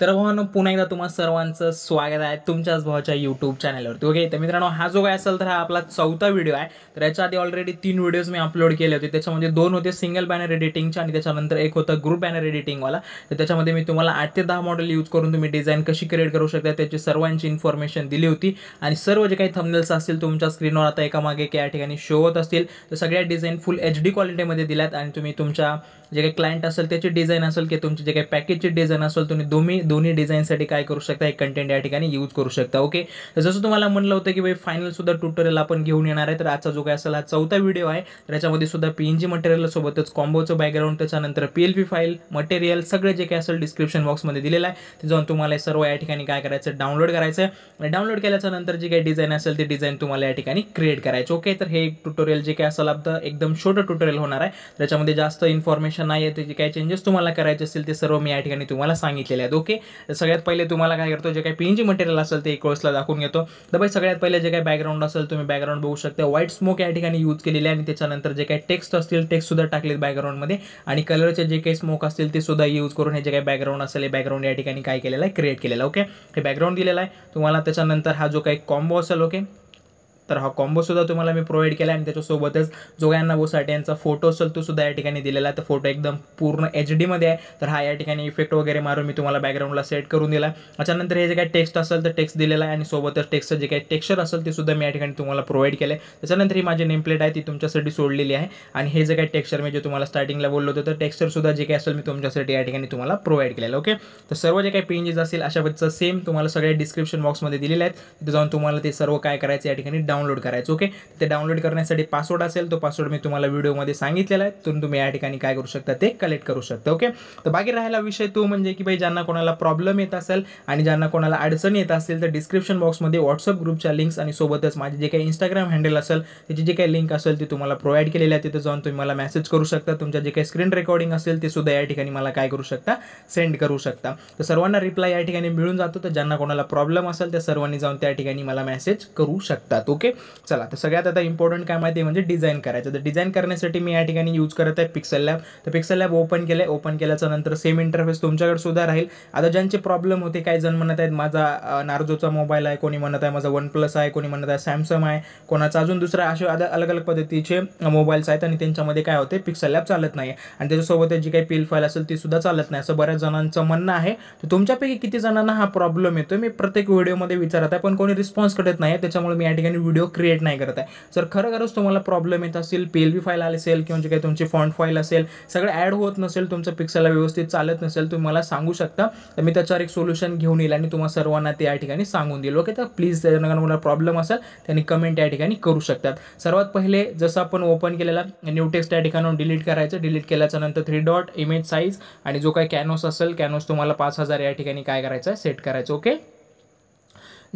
तर भावांनो पुन्हा एकदा तुम्हा सर्वांचं स्वागत आहे तुमच्याच भावाच्या यूट्यूब चॅनलवरती ओके तर मित्रांनो हा जो काय असेल तर हा आपला चौथा व्हिडिओ आहे तर याच्या आधी ऑलरेडी तीन व्हिडिओज मी अपलोड केले होते त्याच्यामध्ये दोन होते सिंगल बॅनर एडिटिंगचे आणि त्याच्यानंतर एक होतं ग्रुप बॅनर एडिटिंगवाला तर त्याच्यामध्ये मी तुम्हाला आठ ते दहा मॉडेल यूज करून तुम्ही डिझाईन कशी क्रिएट करू शकता त्याची सर्वांची इन्फॉर्मेशन दिली होती आणि सर्व जे काही थंबनेल्स असतील तुमच्या स्क्रीनवर आता एकामागे एक या ठिकाणी शो होत असतील तर सगळ्या डिझाईन फुल एच डी क्वालिटीमध्ये दिल्यात आणि तुम्ही तुमच्या जे काही क्लायंट असेल त्याची डिझाईन असेल की तुमचे जे काही पॅकेजची डिझाईन असेल तुम्ही दोन्ही दोन्ही डिझाईनसाठी काय करू शकता हे कंटेंट या ठिकाणी यूज करू शकता ओके तर जसं तुम्हाला म्हणलं होतं की भाई फायनलसुद्धा ट्युटोरियल आपण घेऊन येणार आहे तर आजचा जो काय असेल हा चौथा व्हिडिओ आहे तर याच्यामध्ये सुद्धा पी एन जी मटेरियलसोबतच कॉम्बोचं बॅकग्राऊंड त्याच्यानंतर P L P file material सगळे जे काय असेल डिस्क्रिप्शन बॉक्समध्ये दिलेलं आहे ते जाऊन तुम्हाला सर्व या ठिकाणी काय करायचं डाउनलोड करायचं आहे डाउनलोड केल्याच्या नंतर जे काही डिझाईन असेल ते डिझाईन तुम्हाला या ठिकाणी क्रिएट करायचं ओके तर हे ट्युटोरियल जे काय असेल आपलं एकदम छोटं ट्युटोरियल होणार आहे त्याच्यामध्ये जास्त इन्फॉर्मेशन नाही आहे जे काय चेंजेस तुम्हाला करायचे असेल ते सर्व मी या ठिकाणी तुम्हाला सांगितलेले आहेत ओके सगळ्यात पहिले तुम्हाला काय करतो जे काही पीएनजी मटेरियल असेल ते इकोर्सला दाखवून घेतो तर भाई सगळ्यात पहिले जे काही बॅकग्राऊंड असेल तुम्ही बॅकग्राऊंड बघू शकता व्हाईट स्मोक या ठिकाणी यूज केलेले आणि त्याच्यानंतर जे काही टेक्स्ट असतील सुद्धा टाकलेत बॅकग्राऊंडमध्ये आणि कलरचे जे काही स्मोक असतील ते सुद्धा यूज करून हे जे काही बॅकग्राऊंड असेल हे बॅकग्राऊंड या ठिकाणी काय केलेलं आहे क्रिएट केलेलं ओके हे बॅकग्राऊंड दिलेला आहे तुम्हाला त्याच्यानंतर हा जो काही कॉम्बो असेल ओके तर हा कॉम्बोसुद्धा तुम्हाला मी प्रोव्हाइड केला आणि त्याच्यासोबतच जोगांना बोसाट यांचा फोटो असेल तो सुद्धा या ठिकाणी दिलेला आहे तर फोटो एकदम पूर्ण एच डीमध्ये आहे तर हा या ठिकाणी इफेक्ट वगैरे मारून मी तुम्हाला बॅकग्राऊंडला सेट करून दिला त्याच्यानंतर हे जे काही टेक्स्ट असेल तर टेक्स्ट दिलेला आहे आणि सोबतच टेक्स्टचं जे काही टेक्स्चर असेल ते सुद्धा मी या ठिकाणी तुम्हाला प्रोव्हाइड केलं आहे त्याच्यानंतर ही माझी नेमप्लेट आहे ती तुमच्यासाठी सोडलेली आहे आणि हे जे काही टेक्स्चर मी जे तुम्हाला स्टार्टिंगला बोललो होतं तर टेक्स्चरसुद्धा जे काही असेल मी तुमच्यासाठी या ठिकाणी तुम्हाला प्रोव्हाइड केलेलं ओके तर सर्व जे काही पेंजेस असेल अशा पद्धतीचं सेम तुम्हाला सगळे डिस्क्रिप्शन बॉक्समध्ये दिलेले आहेत तिथे जाऊन तुम्हाला ते सर्व काय करायचं या ठिकाणी डाउनलोड करायचं ओके ते डाउनलोड करण्यासाठी पासवर्ड असेल तो पासवर्ड मी तुम्हाला व्हिडिओमध्ये सांगितलेला आहे तुम्ही तुम्ही या ठिकाणी काय करू शकता ते कलेक्ट करू शकता ओके तर बाकी राहिला विषय तो म्हणजे की भाई ज्यांना कोणाला प्रॉब्लेम येत असेल आणि ज्यांना कोणाला अडचण येत असेल तर डिस्क्रिप्शन बॉक्समध्ये व्हॉट्सअप ग्रुपच्या लिंक्स आणि सोबतच माझे जे काही इंस्टाग्राम हँडल असेल त्याची जे काही लिंक असेल ती तुम्हाला प्रोव्हाइड केलेली आहे तिथे जाऊन तुम्ही मला मेसेज करू शकता तुमच्या जे काही स्क्रीन रेकॉर्डिंग असेल ते सुद्धा या ठिकाणी मला काय करू शकता सेंड करू शकता तर सर्वांना रिप्लाय या ठिकाणी मिळून जातो तर ज्यांना कोणाला प्रॉब्लेम असेल त्या सर्वांनी जाऊन त्या ठिकाणी मला मेसेज करू शकतात ओके ओके चला तर सगळ्यात आता इम्पॉर्टंट काय माहिती म्हणजे डिझाईन करायचं तर डिझाईन करण्यासाठी मी या ठिकाणी यूज करत आहे पिक्सल लॅब तर पिक्सल लॅब ओपन केलं आहे ओपन केल्याच्या नंतर सेम इंटरफेस तुमच्याकडे सुद्धा राहील आता ज्यांचे प्रॉब्लेम होते काही जण म्हणत आहेत माझा नार्जोचा मोबाईल आहे कोणी म्हणत आहे माझा वन प्लस आहे कोणी म्हणत आहे सॅमसंग आहे कोणाचा अजून दुसरा अशा अलग अलग पद्धतीचे मोबाईल्स आहेत आणि त्यांच्यामध्ये काय होते पिक्सल लॅब चालत नाही आणि त्याच्यासोबत जी काही पिल फाईल असेल ती सुद्धा चालत नाही असं बऱ्याच जणांचं म्हणणं आहे तर तुमच्यापैकी किती जणांना हा प्रॉब्लेम येतो मी प्रत्येक व्हिडिओमध्ये विचारत आहे पण कोणी रिस्पॉन्स करत नाही त्याच्यामुळे मी या ठिकाणी व्हिडिओ क्रिएट नाही करत आहे सर खरं खरंच तुम्हाला प्रॉब्लेम येत असेल पी एल बी फाईल आले असेल किंवा जे काही तुमची फॉन्ट फाईल असेल सगळं ॲड होत नसेल तुमचं पिक्सलला व्यवस्थित चालत नसेल तुम्ही मला सांगू शकता तर मी त्याच्यावर एक सोल्युशन घेऊन येईल आणि तुम्हाला सर्वांना ते या ठिकाणी सांगून देईल ओके तर प्लीज त्याच्यानंतर मला प्रॉब्लेम असेल त्यांनी कमेंट या ठिकाणी करू शकतात सर्वात पहिले जसं आपण ओपन केलेला न्यू टेक्स्ट या ठिकाणाहून डिलीट करायचं डिलीट केल्याच्या नंतर थ्री डॉट इमेज साईज आणि जो काही कॅनोस असेल कॅनोस तुम्हाला पाच हजार या ठिकाणी काय करायचं सेट करायचं ओके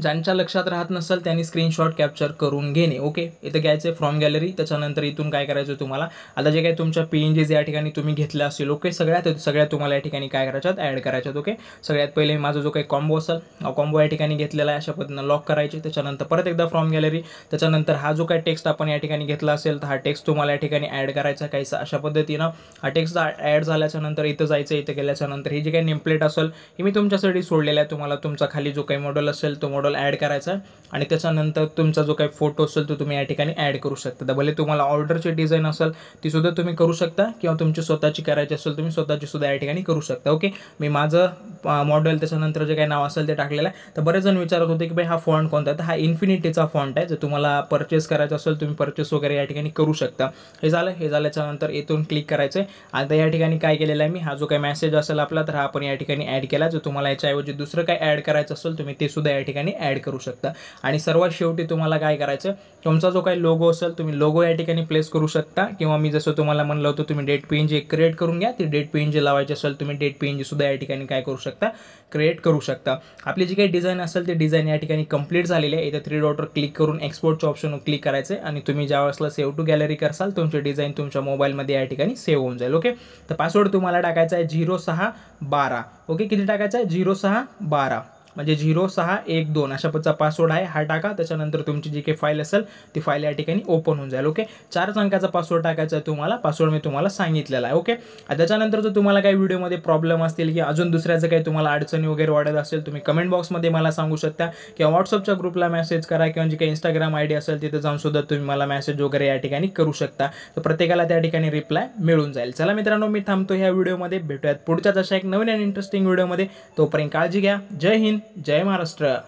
ज्यांच्या लक्षात राहत नसेल त्यांनी स्क्रीनशॉट कॅप्चर करून घेणे ओके इथं घ्यायचं फ्रॉम गॅलरी त्याच्यानंतर इथून काय करायचं तुम्हाला आता जे काही तुमच्या पी एन या ठिकाणी तुम्ही घेतल्या असेल ओके सगळ्या सगळ्यात सगळ्या तुम्हाला या ठिकाणी काय करायच्यात ॲड करायच्यात ओके सगळ्यात पहिले माझा जो काही कॉम्बो असेल कॉम्बो या ठिकाणी घेतलेला आहे अशा पद्धतीनं लॉक करायचे त्याच्यानंतर परत एकदा फ्रॉम गॅलरी त्याच्यानंतर हा जो काही टेक्स्ट आपण या ठिकाणी घेतला असेल तर हा टेक्स्ट तुम्हाला या ठिकाणी ॲड करायचा काही अशा पद्धतीनं हा टेक्स्ट ॲड झाल्याच्यानंतर इथं जायचं इथं गेल्याच्यानंतर हे जे काही नेमप्लेट असेल हे मी तुमच्यासाठी सोडलेलं आहे तुम्हाला तुमचा खाली जो काही मॉडेल असेल तो मॉडल ॲड करायचा आणि त्याच्यानंतर तुमचा जो काही फोटो असेल तो तुम्ही या ठिकाणी ॲड करू शकता भले तुम्हाला ऑर्डरची डिझाईन असेल ती सुद्धा तुम्ही करू शकता किंवा तुमची स्वतःची करायची असेल तुम्ही स्वतःची सुद्धा या ठिकाणी करू शकता ओके मी माझं मॉडेल त्याच्यानंतर जे काही नाव असेल ते टाकलेलं आहे तर बरेच जण विचारत होते की भाई हा फॉन्ट कोणता तर हा इन्फिनिटीचा फॉन्ट आहे जर तुम्हाला परचेस करायचा असेल तुम्ही परचेस वगैरे या ठिकाणी करू शकता हे झालं हे झाल्याच्यानंतर इथून क्लिक करायचं आहे आता या ठिकाणी काय केलेलं आहे मी हा जो काही मेसेज असेल आपला तर हा आपण या ठिकाणी ॲड केला जर तुम्हाला याच्याऐवजी दुसरं काय ॲड करायचं असेल तुम्ही ते सुद्धा या ठिकाणी ठिकाणी ॲड करू शकता आणि सर्वात शेवटी तुम्हाला काय करायचं तुमचा जो काही लोगो असेल तुम्ही लोगो या ठिकाणी प्लेस करू शकता किंवा मी जसं तुम्हाला म्हणलं होतं तुम्ही डेट पेन क्रिएट करून घ्या ती डेट पेन जी लावायची असेल तुम्ही डेट पेन सुद्धा या ठिकाणी काय करू शकता क्रिएट करू शकता आपली जी काही डिझाईन असेल ते डिझाईन या ठिकाणी कंप्लीट झालेली आहे इथे थ्री डॉटर क्लिक करून एक्सपोर्टचे ऑप्शन क्लिक करायचं आणि तुम्ही ज्या वेळेसला सेव्ह टू गॅलरी करसाल तुमचे डिझाईन तुमच्या मोबाईलमध्ये या ठिकाणी सेव्ह होऊन जाईल ओके तर पासवर्ड तुम्हाला टाकायचा आहे झिरो सहा बारा ओके किती टाकायचा आहे झिरो सहा बारा म्हणजे झिरो सहा एक दोन अशा पदचा पासवर्ड आहे हा टाका त्याच्यानंतर तुमची जी काही फाईल असेल ती फाईल या ठिकाणी ओपन होऊन जाईल ओके चार अंकाचा पासवर्ड टाकायचा आहे तुम्हाला पासवर्ड मी तुम्हाला सांगितलेला आहे ओके त्याच्यानंतर जर तुम्हाला काही व्हिडिओमध्ये प्रॉब्लेम असतील की अजून दुसऱ्याचं काही तुम्हाला अडचणी वगैरे वाढत असेल तुम्ही कमेंट बॉक्समध्ये मला सांगू शकता किंवा व्हॉट्सअपच्या ग्रुपला मेसेज करा किंवा जी काही इंस्टाग्राम आयडी असेल तिथे जाऊन सुद्धा तुम्ही मला मेसेज वगैरे या ठिकाणी करू शकता तर प्रत्येकाला त्या ठिकाणी रिप्लाय मिळून जाईल चला मित्रांनो मी थांबतो या व्हिडिओमध्ये भेटूयात पुढच्याच अशा एक नवीन आणि इंटरेस्टिंग व्हिडिओमध्ये तोपर्यंत काळजी घ्या जय हिंद जय महाराष्ट्र